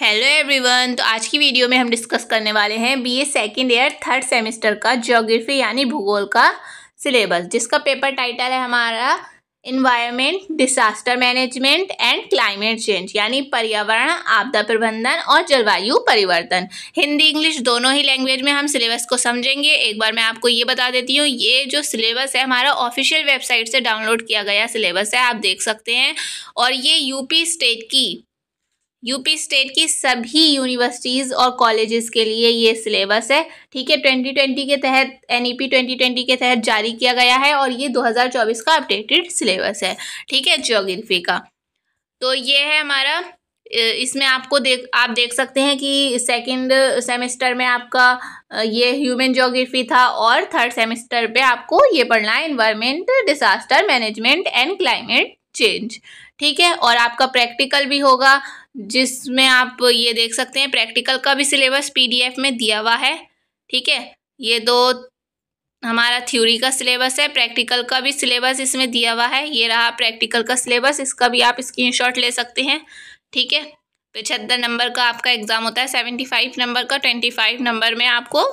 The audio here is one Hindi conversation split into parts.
हेलो एवरीवन तो आज की वीडियो में हम डिस्कस करने वाले हैं BA second year third semester का ज्योग्राफी यानी भूगोल का सिलेबस जिसका पेपर टाइटल है हमारा environment disaster management and climate change यानी पर्यावरण आपदा प्रबंधन और जलवायु परिवर्तन हिंदी इंग्लिश दोनों ही लैंग्वेज में हम सिलेबस को समझेंगे एक बार मैं आपको ये बता देती हूँ ये जो सिलेबस है हमारा ऑफिशियल वेबसाइट से डाउनलोड किया गया सिलेबस है आप देख सकते हैं और ये यूपी स्टेट की यूपी स्टेट की सभी यूनिवर्सिटीज़ और कॉलेजेस के लिए ये सिलेबस है ठीक है 2020 के तहत एनईपी 2020 e के तहत जारी किया गया है और ये 2024 का अपडेटेड सिलेबस है ठीक है जोग्राफी का तो ये है हमारा इसमें आपको देख आप देख सकते हैं कि सेकंड सेमेस्टर में आपका ये ह्यूमन जोग्राफी था और थर्ड सेमेस्टर पे आपको ये पढ़ना है environment disaster management and climate change ठीक है और आपका प्रैक्टिकल भी होगा जिसमें आप ये देख सकते हैं प्रैक्टिकल का भी सिलेबस पीडीएफ में दिया हुआ है ठीक है ये दो हमारा थ्योरी का सिलेबस है प्रैक्टिकल का भी सिलेबस इसमें दिया हुआ है ये रहा प्रैक्टिकल का सिलेबस इसका भी आप स्क्रीनशॉट ले सकते हैं ठीक है पिछहत्तर नंबर का आपका एग्ज़ाम होता है सेवेंटी फाइव नंबर का ट्वेंटी फाइव नंबर में आपको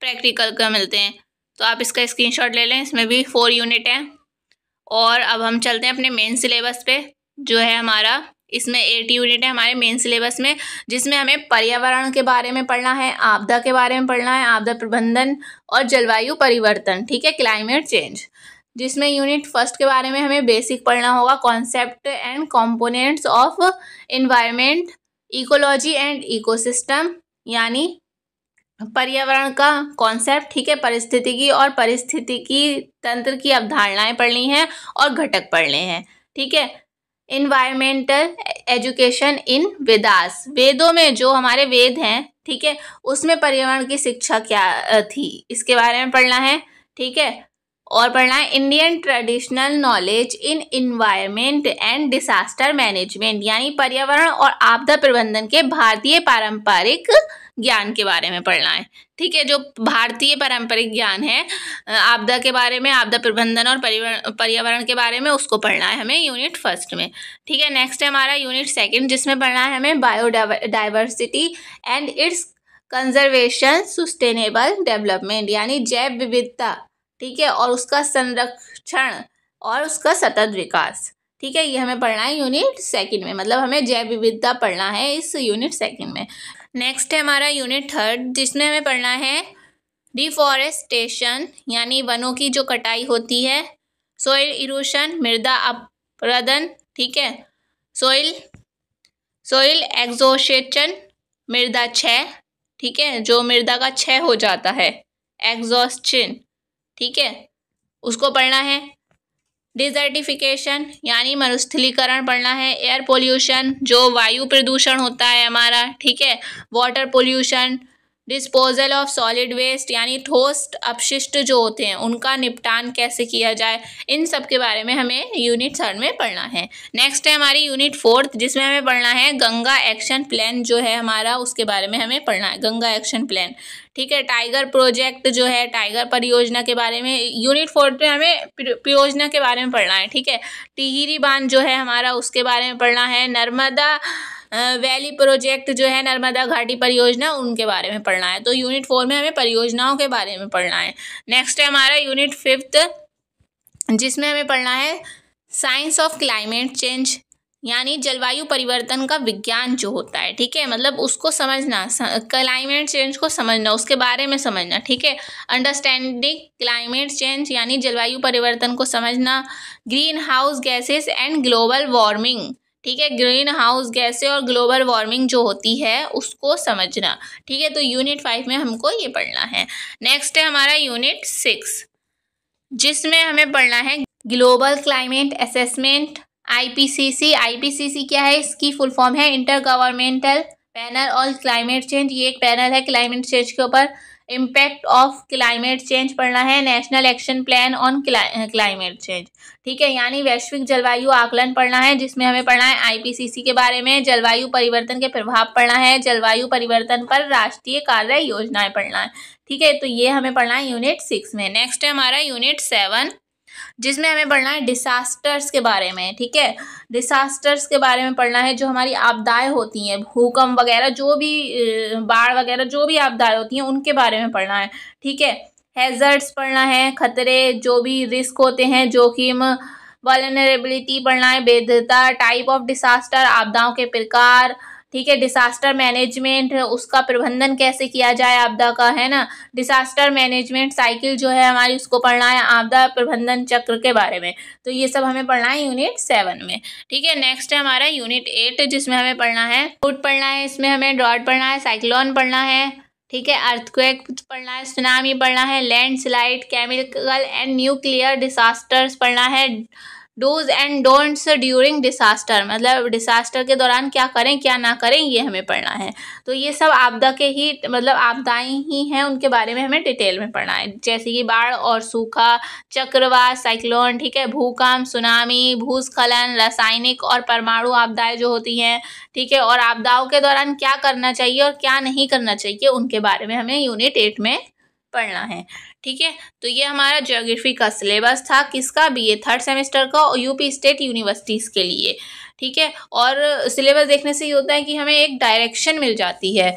प्रैक्टिकल का मिलते हैं तो आप इसका स्क्रीनशॉट ले लें इसमें भी फोर यूनिट हैं और अब हम चलते हैं अपने मेन सिलेबस पे जो है हमारा इसमें एट यूनिट है हमारे मेन सिलेबस में जिसमें हमें पर्यावरण के बारे में पढ़ना है आपदा के बारे में पढ़ना है आपदा प्रबंधन और जलवायु परिवर्तन ठीक है क्लाइमेट चेंज जिसमें यूनिट फर्स्ट के बारे में हमें बेसिक पढ़ना होगा concept and components of environment ecology and eco यानी पर्यावरण का कॉन्सेप्ट ठीक है परिस्थितिकी और परिस्थितिकी तंत्र की अवधारणाएं पढ़नी हैं और घटक पढ़ने हैं ठीक है इन्वायरमेंटल एजुकेशन इन वेदास वेदों में जो हमारे वेद हैं ठीक है उसमें पर्यावरण की शिक्षा क्या थी इसके बारे में पढ़ना है ठीक है और पढ़ना है Indian traditional knowledge in environment and disaster management यानी पर्यावरण और आपदा प्रबंधन के भारतीय पारंपरिक ज्ञान के बारे में पढ़ना है ठीक है जो भारतीय पारंपरिक ज्ञान है आपदा के बारे में आपदा प्रबंधन और पर्यावरण के बारे में उसको पढ़ना है हमें यूनिट फर्स्ट में ठीक है नेक्स्ट है हमारा यूनिट सेकेंड जिसमें पढ़ना है हमें biodiversity and its conservation sustainable development यानी जैव विविधता ठीक है और उसका संरक्षण और उसका सतत विकास ठीक है ये हमें पढ़ना है यूनिट सेकंड में मतलब हमें जैव विविधता पढ़ना है इस यूनिट सेकंड में नेक्स्ट है हमारा यूनिट थर्ड जिसमें हमें पढ़ना है डिफॉरेस्टेशन यानी वनों की जो कटाई होती है सोइल इरोशन मृदा अपरदन ठीक है सोइल सोइल एग्जोशेचन मृदा क्षय ठीक है जो मृदा का क्षय हो जाता है एग्जॉस्टिन ठीक है उसको पढ़ना है डिजर्टिफिकेशन यानी मरुस्थलीकरण पढ़ना है एयर पोल्यूशन जो वायु प्रदूषण होता है हमारा ठीक है water pollution disposal of solid waste यानी ठोस अपशिष्ट जो होते हैं उनका निपटान कैसे किया जाए इन सब के बारे में हमें यूनिट थर्ड में पढ़ना है नेक्स्ट है हमारी यूनिट फोर्थ जिसमें हमें पढ़ना है गंगा एक्शन प्लान जो है हमारा उसके बारे में हमें पढ़ना है गंगा एक्शन प्लान ठीक है टाइगर प्रोजेक्ट जो है टाइगर परियोजना के बारे में यूनिट फोर्थ में हमें परियोजना के बारे में पढ़ना है ठीक है टिहरी बांध जो है हमारा उसके बारे में पढ़ना है नर्मदा वैली प्रोजेक्ट जो है नर्मदा घाटी परियोजना उनके बारे में पढ़ना है तो यूनिट फोर में हमें परियोजनाओं के बारे में पढ़ना है नेक्स्ट है हमारा यूनिट फिफ्थ जिसमें हमें पढ़ना है साइंस ऑफ क्लाइमेट चेंज यानी जलवायु परिवर्तन का विज्ञान जो होता है ठीक है मतलब उसको समझना क्लाइमेट चेंज को समझना उसके बारे में समझना ठीक है अंडरस्टैंडिंग क्लाइमेट चेंज यानी जलवायु परिवर्तन को समझना greenhouse gases and global warming ठीक है ग्रीन हाउस गैसें और ग्लोबल वार्मिंग जो होती है उसको समझना ठीक है तो यूनिट फाइव में हमको ये पढ़ना है नेक्स्ट है हमारा यूनिट सिक्स जिसमें हमें पढ़ना है global climate assessment IPCC IPCC क्या है इसकी फुल फॉर्म है intergovernmental panel on climate change ये एक पैनल है क्लाइमेट चेंज के ऊपर इम्पैक्ट ऑफ क्लाइमेट चेंज पढ़ना है national action plan on climate change ठीक है यानी वैश्विक जलवायु आकलन पढ़ना है जिसमें हमें पढ़ना है आईपीसीसी के बारे में जलवायु परिवर्तन के प्रभाव पढ़ना है जलवायु परिवर्तन पर राष्ट्रीय कार्य योजनाएं पढ़ना है ठीक है तो ये हमें पढ़ना है यूनिट सिक्स में नेक्स्ट है हमारा यूनिट सेवन जिसमें हमें पढ़ना है डिसास्टर्स के बारे में ठीक है डिसास्टर्स के बारे में पढ़ना है जो हमारी आपदाएँ होती हैं भूकंप वगैरह जो भी बाढ़ वगैरह जो भी आपदाएँ होती हैं उनके बारे में पढ़ना है ठीक है हैज़र्ड्स पढ़ना है खतरे जो भी रिस्क होते हैं जोखिम वॉलनरेबिलिटी पढ़ना है भेद्यता टाइप ऑफ डिसास्टर आपदाओं के प्रकार ठीक है डिसास्टर मैनेजमेंट उसका प्रबंधन कैसे किया जाए आपदा का है ना डिसास्टर मैनेजमेंट साइकिल जो है हमारी उसको पढ़ना है आपदा प्रबंधन चक्र के बारे में तो ये सब हमें पढ़ना है यूनिट सेवन में ठीक है नेक्स्ट है हमारा यूनिट एट जिसमें हमें पढ़ना है फूड पढ़ना है इसमें हमें ड्रॉट पढ़ना है साइक्लोन पढ़ना है ठीक है अर्थक्वेक पढ़ना है सुनामी पढ़ना है landslide chemical and nuclear disasters पढ़ना है dos and don'ts during disaster मतलब डिसास्टर के दौरान क्या करें क्या ना करें ये हमें पढ़ना है तो ये सब आपदा के ही मतलब आपदाएं ही हैं उनके बारे में हमें डिटेल में पढ़ना है जैसे कि बाढ़ और सूखा चक्रवात साइक्लोन ठीक है भूकंप सुनामी भूस्खलन रासायनिक और परमाणु आपदाएं जो होती हैं ठीक है और आपदाओं के दौरान क्या करना चाहिए और क्या नहीं करना चाहिए उनके बारे में हमें यूनिट एट में पढ़ना है ठीक है तो ये हमारा जोग्राफी का सिलेबस था किसका बी ए थर्ड सेमेस्टर का और यूपी स्टेट यूनिवर्सिटीज़ के लिए ठीक है और सिलेबस देखने से ये होता है कि हमें एक डायरेक्शन मिल जाती है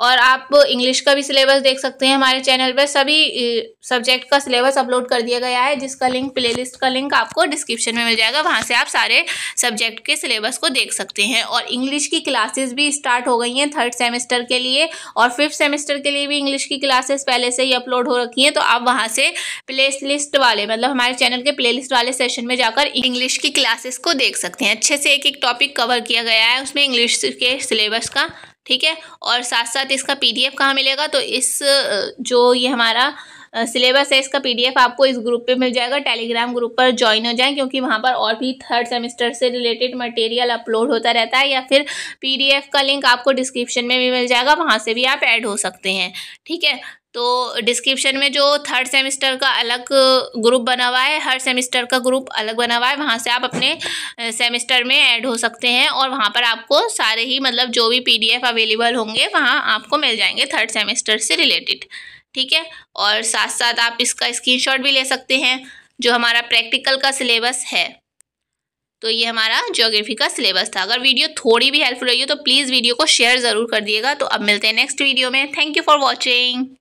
और आप इंग्लिश का भी सिलेबस देख सकते हैं हमारे चैनल पर सभी सब्जेक्ट का सिलेबस अपलोड कर दिया गया है जिसका लिंक प्लेलिस्ट का लिंक आपको डिस्क्रिप्शन में मिल जाएगा वहाँ से आप सारे सब्जेक्ट के सिलेबस को देख सकते हैं और इंग्लिश की क्लासेस भी स्टार्ट हो गई हैं थर्ड सेमेस्टर के लिए और फिफ्थ सेमेस्टर के लिए भी इंग्लिश की क्लासेस पहले से ही अपलोड हो रखी हैं तो आप वहाँ से प्ले लिस्ट वाले मतलब हमारे चैनल के प्ले लिस्ट वाले सेशन में जाकर इंग्लिश की क्लासेस को देख सकते हैं अच्छे से एक एक टॉपिक कवर किया गया है उसमें इंग्लिश के सिलेबस का ठीक है और साथ साथ इसका पीडीएफ कहाँ मिलेगा तो इस जो ये हमारा सिलेबस है इसका पीडीएफ आपको इस ग्रुप पे मिल जाएगा टेलीग्राम ग्रुप पर ज्वाइन हो जाएं क्योंकि वहाँ पर और भी थर्ड सेमेस्टर से रिलेटेड मटेरियल अपलोड होता रहता है या फिर पीडीएफ का लिंक आपको डिस्क्रिप्शन में भी मिल जाएगा वहाँ से भी आप ऐड हो सकते हैं ठीक है तो डिस्क्रिप्शन में जो थर्ड सेमेस्टर का अलग ग्रुप बना हुआ है हर सेमेस्टर का ग्रुप अलग बना हुआ है वहाँ से आप अपने सेमेस्टर में ऐड हो सकते हैं और वहाँ पर आपको सारे ही मतलब जो भी पीडीएफ अवेलेबल होंगे वहाँ आपको मिल जाएंगे थर्ड सेमेस्टर से रिलेटेड ठीक है और साथ साथ आप इसका स्क्रीन भी ले सकते हैं जो हमारा प्रैक्टिकल का सिलेबस है तो ये हमारा ज्योग्राफी का सिलेबस था अगर वीडियो थोड़ी भी हेल्पफुल रही हो तो प्लीज़ वीडियो को शेयर ज़रूर कर दिएगा तो अब मिलते हैं नेक्स्ट वीडियो में थैंक यू फॉर वॉचिंग